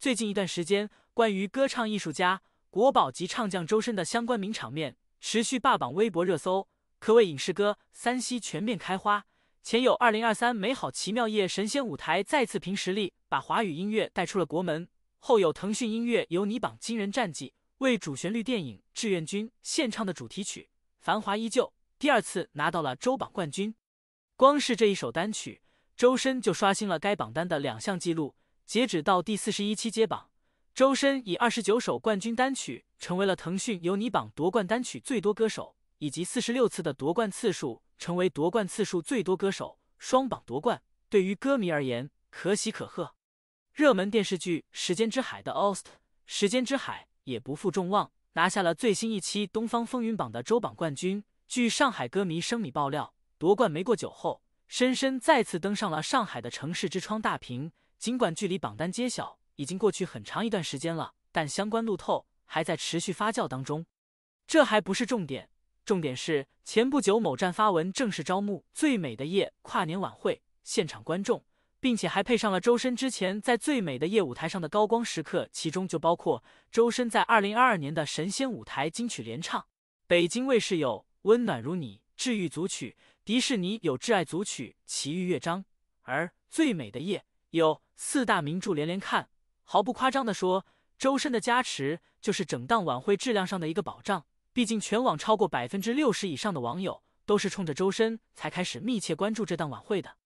最近一段时间，关于歌唱艺术家、国宝级唱将周深的相关名场面持续霸榜微博热搜，可谓影视歌三栖全面开花。前有二零二三《美好奇妙夜》神仙舞台再次凭实力把华语音乐带出了国门，后有腾讯音乐由你榜惊人战绩，为主旋律电影《志愿军》献唱的主题曲《繁华依旧》第二次拿到了周榜冠军。光是这一首单曲，周深就刷新了该榜单的两项记录。截止到第四十一期揭榜，周深以二十九首冠军单曲成为了腾讯有你榜夺冠单曲最多歌手，以及四十六次的夺冠次数，成为夺冠次数最多歌手，双榜夺冠，对于歌迷而言可喜可贺。热门电视剧《时间之海》的 OST《时间之海》也不负众望，拿下了最新一期东方风云榜的周榜冠军。据上海歌迷生米爆料，夺冠没过久后，深深再次登上了上海的城市之窗大屏。尽管距离榜单揭晓已经过去很长一段时间了，但相关路透还在持续发酵当中。这还不是重点，重点是前不久某站发文正式招募《最美的夜》跨年晚会现场观众，并且还配上了周深之前在《最美的夜》舞台上的高光时刻，其中就包括周深在二零二二年的神仙舞台金曲联唱。北京卫视有温暖如你治愈组曲，迪士尼有挚爱组曲奇遇乐章，而《最美的夜》。有四大名著连连看，毫不夸张的说，周深的加持就是整档晚会质量上的一个保障。毕竟全网超过百分之六十以上的网友都是冲着周深才开始密切关注这档晚会的。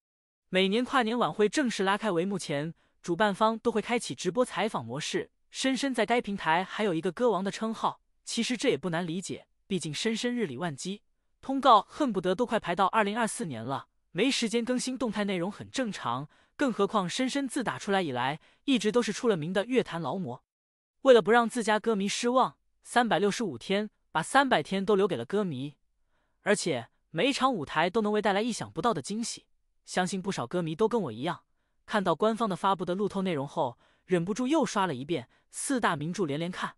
每年跨年晚会正式拉开帷幕前，主办方都会开启直播采访模式。深深在该平台还有一个歌王的称号，其实这也不难理解，毕竟深深日理万机，通告恨不得都快排到二零二四年了，没时间更新动态内容很正常。更何况，深深自打出来以来，一直都是出了名的乐坛劳模。为了不让自家歌迷失望，三百六十五天把三百天都留给了歌迷，而且每场舞台都能为带来意想不到的惊喜。相信不少歌迷都跟我一样，看到官方的发布的路透内容后，忍不住又刷了一遍四大名著连连看。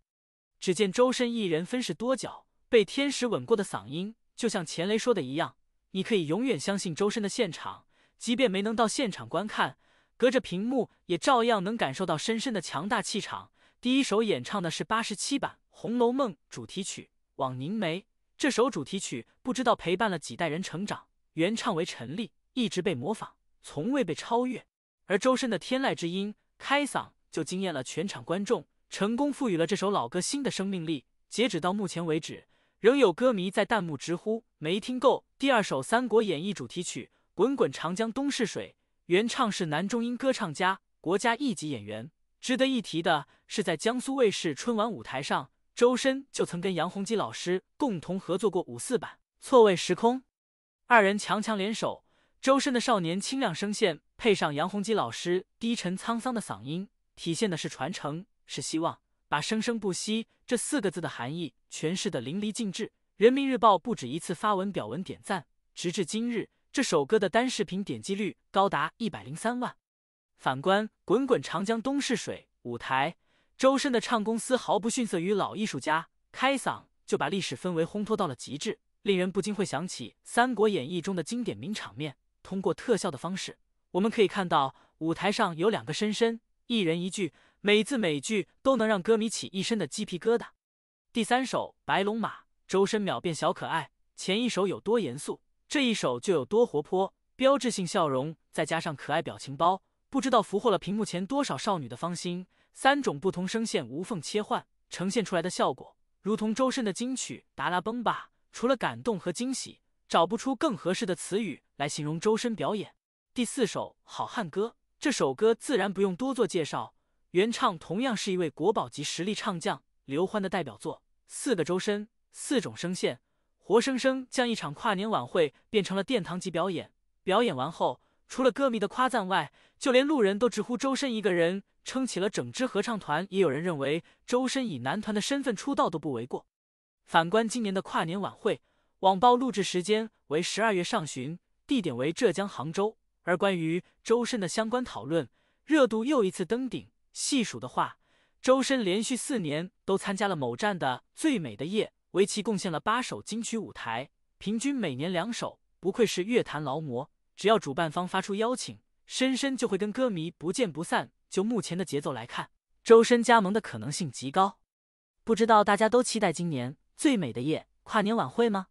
只见周深一人分饰多角，被天使吻过的嗓音，就像钱雷说的一样，你可以永远相信周深的现场。即便没能到现场观看，隔着屏幕也照样能感受到深深的强大气场。第一首演唱的是八十七版《红楼梦》主题曲《枉凝眉》，这首主题曲不知道陪伴了几代人成长，原唱为陈粒，一直被模仿，从未被超越。而周深的天籁之音开嗓就惊艳了全场观众，成功赋予了这首老歌新的生命力。截止到目前为止，仍有歌迷在弹幕直呼没听够。第二首《三国演义》主题曲。滚滚长江东逝水，原唱是男中音歌唱家、国家一级演员。值得一提的是，在江苏卫视春晚舞台上，周深就曾跟杨洪基老师共同合作过五四版《错位时空》，二人强强联手。周深的少年清亮声线配上杨洪基老师低沉沧桑的嗓音，体现的是传承，是希望，把生生不息这四个字的含义诠释的淋漓尽致。人民日报不止一次发文表文点赞，直至今日。这首歌的单视频点击率高达一百零三万。反观《滚滚长江东逝水》，舞台周深的唱功丝毫不逊色于老艺术家，开嗓就把历史氛围烘托到了极致，令人不禁会想起《三国演义》中的经典名场面。通过特效的方式，我们可以看到舞台上有两个深深，一人一句，每字每句都能让歌迷起一身的鸡皮疙瘩。第三首《白龙马》，周深秒变小可爱，前一首有多严肃？这一首就有多活泼，标志性笑容再加上可爱表情包，不知道俘获了屏幕前多少少女的芳心。三种不同声线无缝切换，呈现出来的效果，如同周深的金曲《达拉崩吧》，除了感动和惊喜，找不出更合适的词语来形容周深表演。第四首《好汉歌》，这首歌自然不用多做介绍，原唱同样是一位国宝级实力唱将刘欢的代表作。四个周深，四种声线。活生生将一场跨年晚会变成了殿堂级表演。表演完后，除了歌迷的夸赞外，就连路人都直呼周深一个人撑起了整支合唱团。也有人认为周深以男团的身份出道都不为过。反观今年的跨年晚会，网曝录制时间为十二月上旬，地点为浙江杭州。而关于周深的相关讨论热度又一次登顶。细数的话，周深连续四年都参加了某站的最美的夜。为其贡献了八首金曲，舞台平均每年两首，不愧是乐坛劳模。只要主办方发出邀请，深深就会跟歌迷不见不散。就目前的节奏来看，周深加盟的可能性极高。不知道大家都期待今年最美的夜跨年晚会吗？